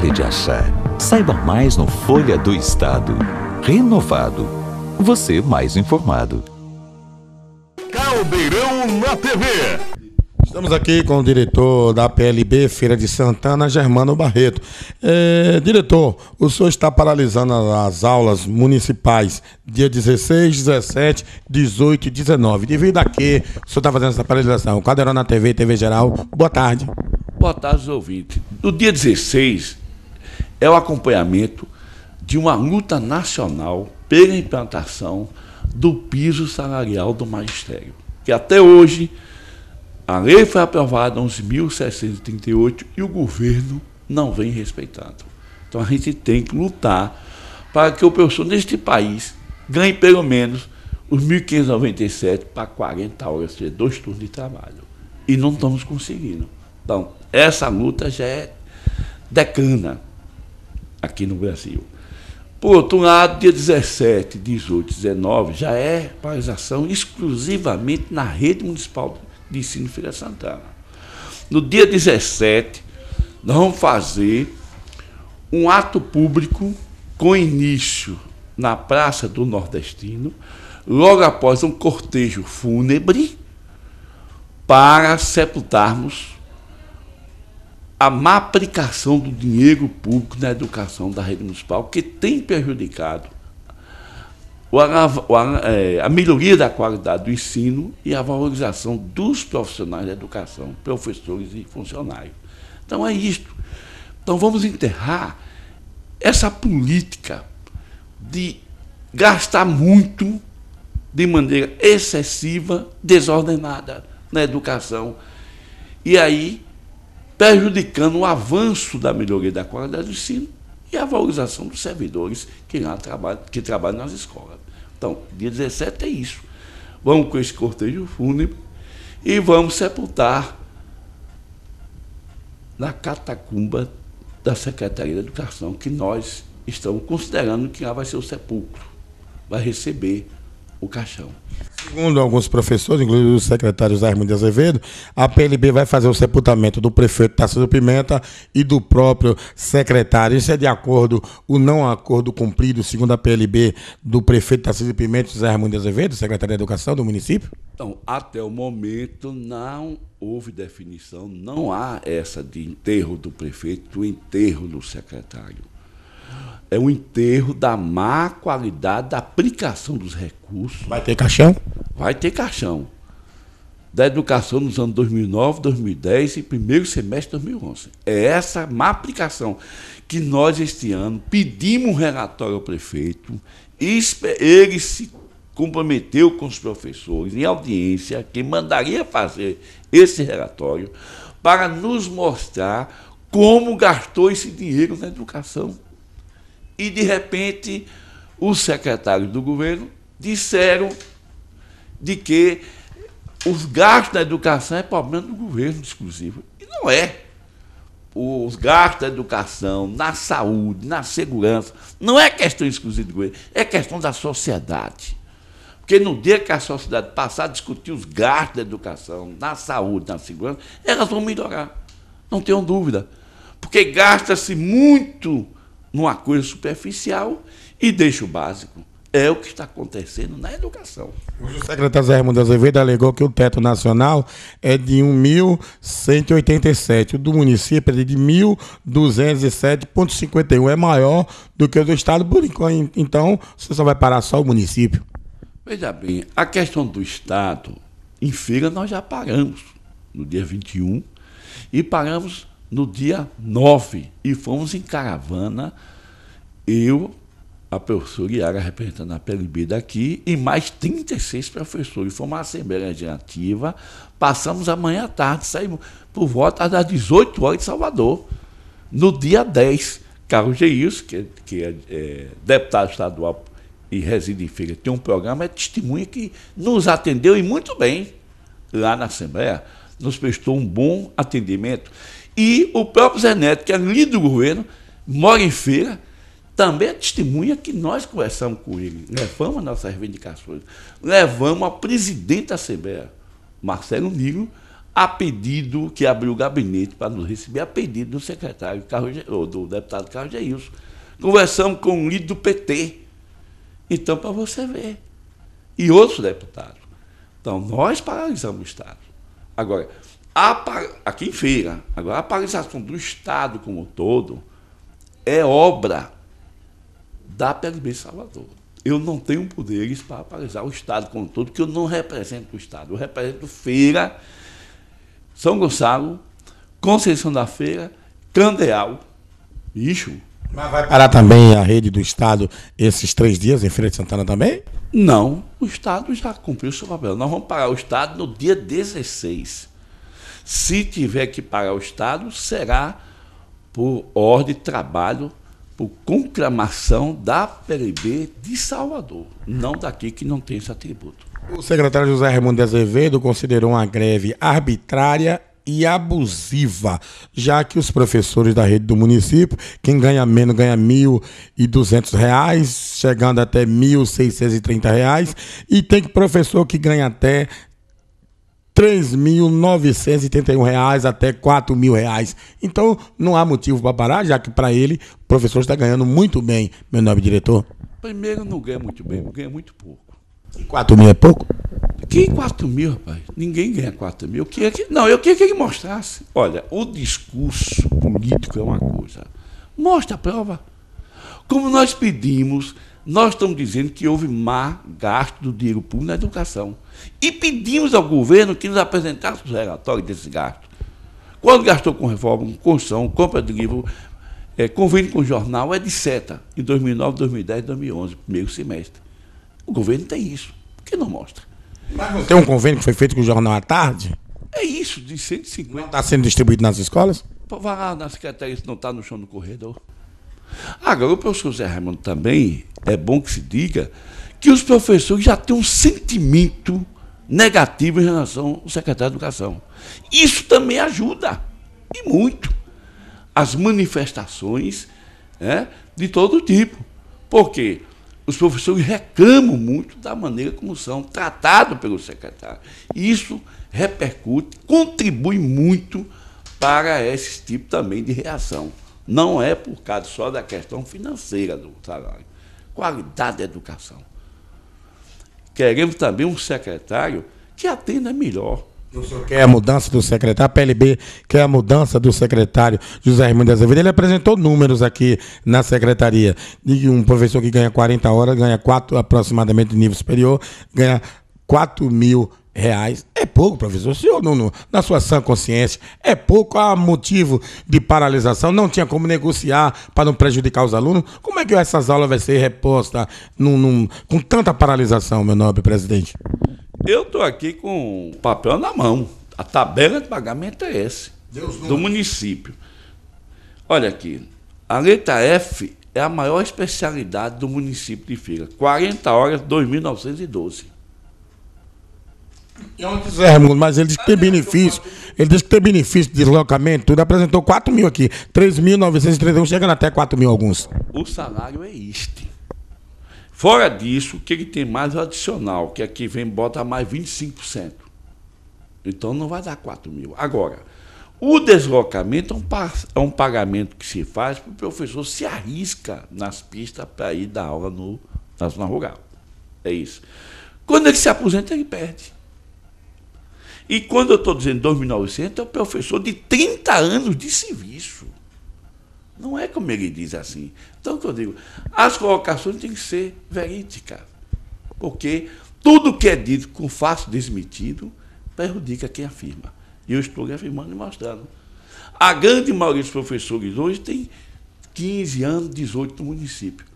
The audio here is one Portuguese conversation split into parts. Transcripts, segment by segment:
pare de achar. Saiba mais no Folha do Estado. Renovado. Você mais informado. Caldeirão na TV. Estamos aqui com o diretor da PLB Feira de Santana, Germano Barreto. É, diretor, o senhor está paralisando as aulas municipais dia 16, 17, 18 e 19. Devido a que o senhor está fazendo essa paralisação? Caldeirão na TV, TV Geral, boa tarde. Boa tarde, ouvintes. No dia 16, é o acompanhamento de uma luta nacional pela implantação do piso salarial do magistério. Que até hoje a lei foi aprovada 11.638 e o governo não vem respeitando. Então a gente tem que lutar para que o professor neste país ganhe pelo menos os 1.597 para 40 horas, ou seja, é dois turnos de trabalho. E não estamos conseguindo. Então, essa luta já é decana aqui no Brasil. Por outro lado, dia 17, 18, 19 já é paralisação exclusivamente na rede municipal de ensino Feira Santana. No dia 17, nós vamos fazer um ato público com início na Praça do Nordestino, logo após um cortejo fúnebre para sepultarmos a má aplicação do dinheiro público na educação da rede municipal, que tem prejudicado é, a, melhoria da qualidade do ensino e a valorização dos profissionais da educação, professores e funcionários. Então é isto. Então vamos enterrar essa política de gastar muito de maneira excessiva, desordenada na educação. E aí prejudicando o avanço da melhoria da qualidade do ensino e a valorização dos servidores que, lá trabalham, que trabalham nas escolas. Então, dia 17 é isso. Vamos com esse cortejo fúnebre e vamos sepultar na catacumba da Secretaria da Educação, que nós estamos considerando que lá vai ser o sepulcro. Vai receber o caixão. Segundo alguns professores, inclusive o secretário José Armando Azevedo, a PLB vai fazer o sepultamento do prefeito Tarcísio Pimenta e do próprio secretário. Isso é de acordo, o não acordo cumprido, segundo a PLB, do prefeito Tarcísio Pimenta e José Armando Azevedo, secretário de Educação do município? Então, até o momento não houve definição, não há essa de enterro do prefeito, do enterro do secretário é um enterro da má qualidade da aplicação dos recursos. Vai ter caixão? Vai ter caixão. Da educação nos anos 2009, 2010 e primeiro semestre de 2011. É essa má aplicação que nós, este ano, pedimos um relatório ao prefeito. Ele se comprometeu com os professores em audiência que mandaria fazer esse relatório para nos mostrar como gastou esse dinheiro na educação e de repente os secretários do governo disseram de que os gastos da educação é problema do governo exclusivo. E não é. Os gastos da educação, na saúde, na segurança, não é questão exclusiva do governo, é questão da sociedade. Porque no dia que a sociedade passar a discutir os gastos da educação, na saúde, na segurança, elas vão melhorar. Não tenham dúvida. Porque gasta-se muito numa coisa superficial e deixa o básico. É o que está acontecendo na educação. O secretário Zé Raimundo Azevedo alegou que o teto nacional é de 1.187. O do município é de 1.207,51. É maior do que o do Estado, por enquanto. Então, você só vai parar só o município. Veja bem, a questão do Estado, em feira nós já paramos no dia 21, e paramos no dia 9 e fomos em caravana, eu, a professora Iara representando a PLB daqui e mais 36 professores. Foi uma assembleia legislativa, passamos amanhã à tarde, saímos por volta das 18 horas de Salvador. No dia 10, Carlos Geils, que, é, que é, é deputado estadual e reside em Feira, tem um programa, é testemunha que nos atendeu e muito bem lá na Assembleia, nos prestou um bom atendimento. E o próprio Zé Neto, que é líder do governo, mora em feira, também é testemunha que nós conversamos com ele, levamos nossas reivindicações, levamos a presidente da CBEA, Marcelo Nilo, a pedido que abriu o gabinete para nos receber, a pedido do secretário Carlos, do deputado Carlos Geilson. Conversamos com o líder do PT. Então, para você ver. E outros deputados. Então, nós paralisamos o Estado. Agora, aqui em Feira, agora a paralisação do Estado como um todo é obra da PLB Salvador. Eu não tenho poderes para paralisar o Estado como um todo, porque eu não represento o Estado. Eu represento Feira, São Gonçalo, Conceição da Feira, Candeal. Bicho. Mas vai parar também a rede do Estado esses três dias em Feira de Santana também? Não, o Estado já cumpriu seu papel. Nós vamos parar o Estado no dia 16. Se tiver que pagar o Estado, será por ordem de trabalho, por conclamação da PLB de Salvador, não daqui que não tem esse atributo. O secretário José Raimundo de Azevedo considerou uma greve arbitrária e abusiva, já que os professores da rede do município, quem ganha menos ganha R$ duzentos reais, chegando até R$ trinta reais, e tem professor que ganha até 3.981 reais até mil reais. Então não há motivo para parar, já que para ele o professor está ganhando muito bem, meu nome diretor. Primeiro não ganha muito bem, ganha muito pouco. E 4 mil é pouco? Quem 4 mil, rapaz? Ninguém ganha 4 mil. Eu queria é que, não, eu queria que ele mostrasse. Olha, o discurso político é uma coisa. Mostra a prova. Como nós pedimos, nós estamos dizendo que houve má gasto do dinheiro público na educação. E pedimos ao governo que nos apresentasse os relatórios desse gasto. Quando gastou com reforma, construção, compra de livro, é, convênio com jornal, é de seta Em 2009, 2010, 2011, primeiro semestre. O governo tem isso. Por que não mostra? Mas tem um convênio que foi feito com o jornal à tarde? É isso, de 150. Não está sendo distribuído nas escolas? Vá lá na secretaria, se não está no chão do corredor. Agora, o professor Zé Raimundo também, é bom que se diga, que os professores já têm um sentimento negativo em relação ao secretário de Educação. Isso também ajuda, e muito, as manifestações né, de todo tipo. Porque os professores reclamam muito da maneira como são tratados pelo secretário. Isso repercute, contribui muito para esse tipo também de reação. Não é por causa só da questão financeira do salário. Qualidade da educação. Queremos também um secretário que atenda melhor. O senhor quer a mudança do secretário, a PLB quer a mudança do secretário José Raimundo Azevedo. Ele apresentou números aqui na secretaria. De um professor que ganha 40 horas, ganha 4 aproximadamente de nível superior, ganha 4 mil reais é pouco, professor. O senhor, não, não, na sua sã consciência, é pouco. Há motivo de paralisação, não tinha como negociar para não prejudicar os alunos. Como é que essas aulas vão ser repostas num, num, com tanta paralisação, meu nobre presidente? Eu estou aqui com o papel na mão. A tabela de pagamento é esse, do município. Olha aqui, a letra F é a maior especialidade do município de Feira. 40 horas, 2.912. É onde quiser, mas ele diz que tem benefício. Ele diz que tem benefício de deslocamento, tudo. Apresentou 4 mil aqui. 3.931, chegando até 4 mil alguns. O salário é este. Fora disso, o que, ele tem mais adicional? Que aqui vem bota mais 25%. Então não vai dar 4 mil. Agora, o deslocamento é um, é pagamento que se faz para o professor se arrisca nas pistas para ir dar aula no zona Rural. É isso. Quando ele se aposenta, ele perde. E quando eu estou dizendo 2.900, é o professor de 30 anos de serviço. Não é como ele diz assim. Então, que eu digo, as colocações têm que ser verídicas. Porque tudo que é dito com fácil desmentido prejudica quem afirma. E eu estou afirmando e mostrando. A grande maioria dos professores hoje tem 15 anos, 18 no município.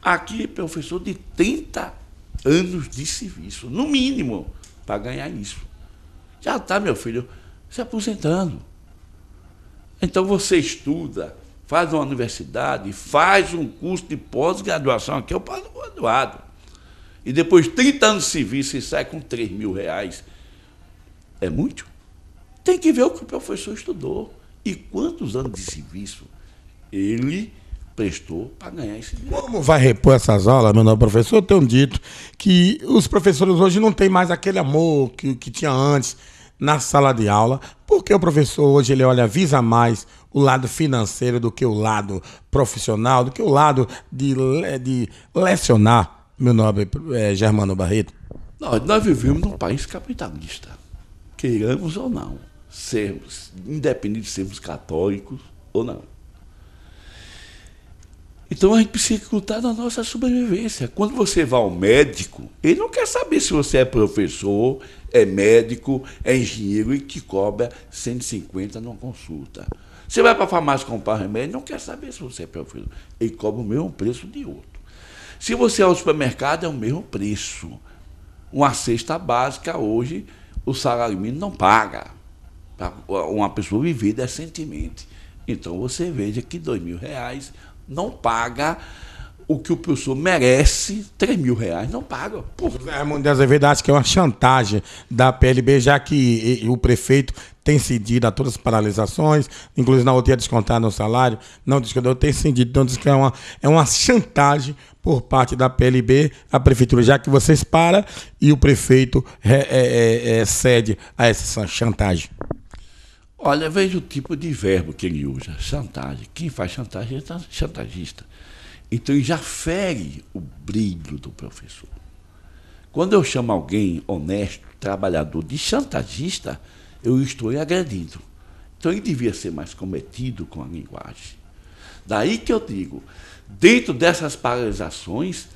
Aqui é professor de 30 anos de serviço, no mínimo, para ganhar isso. Já está, meu filho, se aposentando. Então você estuda, faz uma universidade, faz um curso de pós-graduação, aqui é o pós-graduado. E depois 30 anos de serviço e sai com 3 mil reais. É muito? Tem que ver o que o professor estudou e quantos anos de serviço ele prestou para ganhar esse dinheiro. Como vai repor essas aulas, meu novo professor? Eu tenho dito que os professores hoje não têm mais aquele amor que, que tinha antes na sala de aula, porque o professor hoje ele olha, visa mais o lado financeiro do que o lado profissional, do que o lado de, de lecionar, meu nobre é, Germano Barreto? Nós, nós vivemos num país capitalista, queiramos ou não, sermos, independente de sermos católicos ou não. Então a gente precisa lutar na nossa sobrevivência. Quando você vai ao médico, ele não quer saber se você é professor, é médico, é engenheiro e que cobra 150 numa consulta. Você vai para a farmácia comprar remédio, não quer saber se você é professor. Ele cobra o mesmo preço de outro. Se você é ao supermercado, é o mesmo preço. Uma cesta básica hoje, o salário mínimo não paga. Para uma pessoa viver decentemente. É então você veja que dois mil reais não paga o que o professor merece, 3 mil reais, não paga. É, de Azevedo que é uma chantagem da PLB, já que o prefeito tem cedido a todas as paralisações, inclusive na outra ia descontar no salário, não descontou, tem cedido. Então diz que é uma, é uma chantagem por parte da PLB a prefeitura, já que vocês param e o prefeito é, é, é, cede a essa chantagem. Olha, veja o tipo de verbo que ele usa, chantagem. Quem faz chantagem é chantagista. Então ele já fere o brilho do professor. Quando eu chamo alguém honesto, trabalhador, de chantagista, eu estou agredindo. Então ele devia ser mais cometido com a linguagem. Daí que eu digo, dentro dessas paralisações,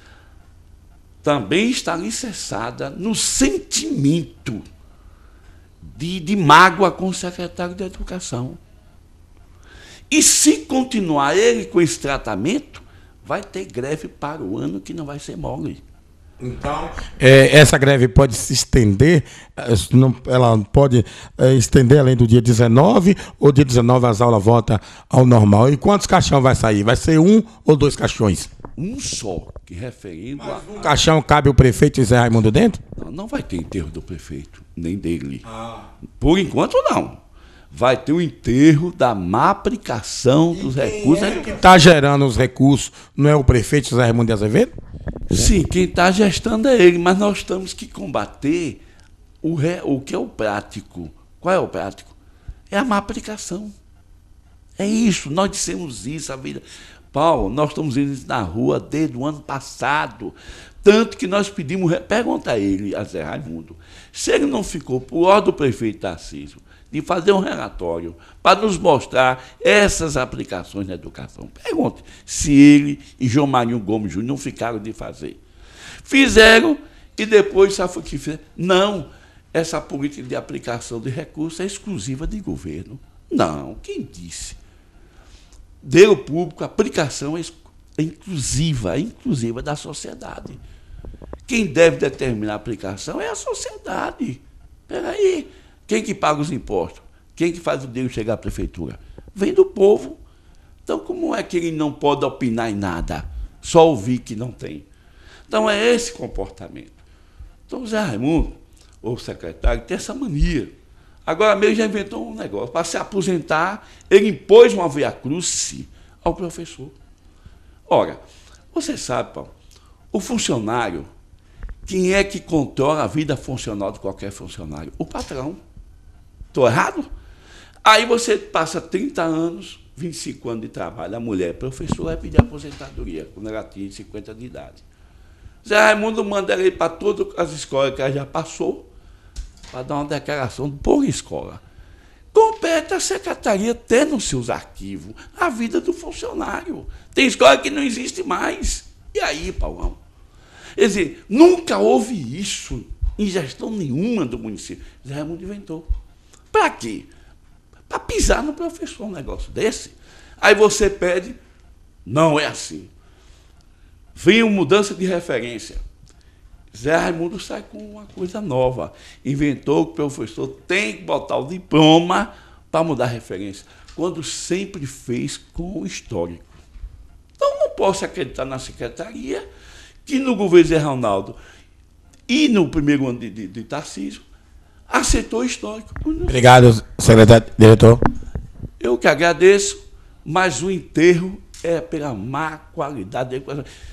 também está alicerçada no sentimento de, de mágoa com o secretário da Educação. E se continuar ele com esse tratamento, vai ter greve para o ano que não vai ser mole. Então, é, essa greve pode se estender, eh, ela pode eh, estender além do dia 19, ou dia 19 as aulas voltam ao normal. E quantos caixões vai sair? Vai ser um ou dois caixões? Um só, que referindo Mas a. Um caixão cabe o prefeito e Zé Raimundo dentro? Não, não vai ter enterro do prefeito, nem dele. Ah. Por enquanto, não. Vai ter o um enterro da má aplicação dos recursos. É que está gerando os recursos não é o prefeito Zé Raimundo de Azevedo? Sim, quem está gestando é ele, mas nós temos que combater o, re... o que é o prático. Qual é o prático? É a má aplicação. É isso, nós dissemos isso a vida. Paulo, nós estamos indo na rua desde o ano passado. Tanto que nós pedimos, pergunta a ele, a Zé Raimundo, se ele não ficou por ordem do prefeito Tarcísio de fazer um relatório para nos mostrar essas aplicações na educação. Pergunte se ele e João Marinho Gomes Júnior não ficaram de fazer. Fizeram e depois sabe o que fizeram? Não, essa política de aplicação de recursos é exclusiva de governo. Não, quem disse? dê ao público aplicação inclusiva, inclusiva da sociedade. Quem deve determinar a aplicação é a sociedade. Peraí, quem que paga os impostos? Quem que faz o dinheiro chegar à prefeitura? Vem do povo. Então como é que ele não pode opinar em nada? Só ouvir que não tem. Então é esse comportamento. Então o Zé Raimundo, ou o secretário, tem essa mania Agora mesmo já inventou um negócio. Para se aposentar, ele impôs uma veia cruz ao professor. Ora, você sabe, Paulo, o funcionário, quem é que controla a vida funcional de qualquer funcionário? O patrão. Estou errado? Aí você passa 30 anos, 25 anos de trabalho, a mulher professor é professora vai pedir aposentadoria, quando ela tinha 50 de idade. Zé Raimundo manda ele para todas as escolas que ela já passou, para dar uma declaração por escola. Compete a secretaria ter nos seus arquivos a vida do funcionário. Tem escola que não existe mais. E aí, Paulão? Quer dizer, nunca houve isso em gestão nenhuma do município. Zé Raimundo inventou. Para quê? Para pisar no professor um negócio desse. Aí você pede, não é assim. uma mudança de referência. Zé Raimundo sai com uma coisa nova. Inventou que o professor tem que botar o diploma para mudar a referência, quando sempre fez com o histórico. Então não posso acreditar na secretaria que no governo Zé Ronaldo e no primeiro ano de, de, de Tarcísio aceitou o histórico. Obrigado, secretário diretor. Eu que agradeço, mas o enterro é pela má qualidade da educação.